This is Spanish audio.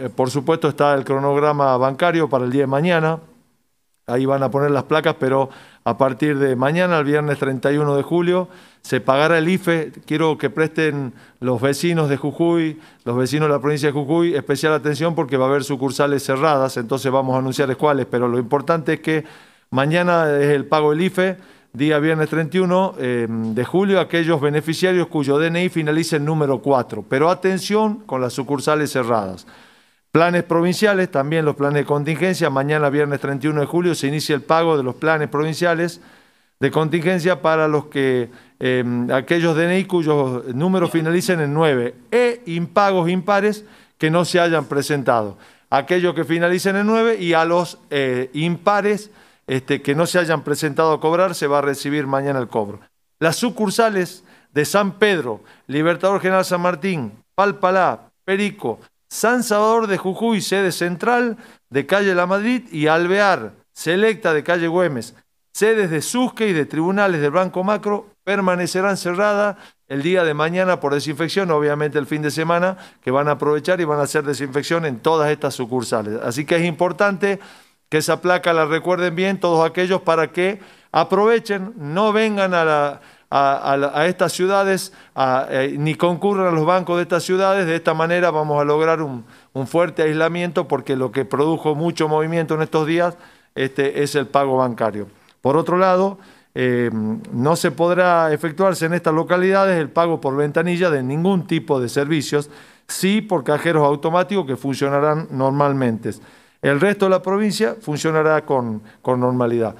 Eh, por supuesto está el cronograma bancario para el día de mañana. Ahí van a poner las placas, pero a partir de mañana, el viernes 31 de julio, se pagará el IFE. Quiero que presten los vecinos de Jujuy, los vecinos de la provincia de Jujuy, especial atención porque va a haber sucursales cerradas, entonces vamos a anunciarles cuáles, pero lo importante es que mañana es el pago del IFE día viernes 31 eh, de julio aquellos beneficiarios cuyo DNI finalice el número 4. Pero atención con las sucursales cerradas. Planes provinciales, también los planes de contingencia. Mañana, viernes 31 de julio, se inicia el pago de los planes provinciales de contingencia para los que em, aquellos DNI cuyos números finalicen en 9 e impagos impares que no se hayan presentado. Aquellos que finalicen en 9 y a los eh, impares este, que no se hayan presentado a cobrar se va a recibir mañana el cobro. Las sucursales de San Pedro, Libertador General San Martín, Palpalá, Perico, San Salvador de Jujuy, sede central de calle La Madrid y Alvear, selecta de calle Güemes. Sedes de Susque y de tribunales de Banco Macro permanecerán cerradas el día de mañana por desinfección, obviamente el fin de semana, que van a aprovechar y van a hacer desinfección en todas estas sucursales. Así que es importante que esa placa la recuerden bien todos aquellos para que aprovechen, no vengan a la a, estas ciudades, eh, ni concurren a los bancos de estas ciudades. De esta manera vamos a lograr un, fuerte aislamiento porque lo que produjo mucho movimiento en estos días este, es el pago bancario. Por otro lado, eh, no se podrá efectuarse en estas localidades el pago por ventanilla de ningún tipo de servicios, sí por cajeros automáticos que funcionarán normalmente. El resto de la provincia funcionará con normalidad.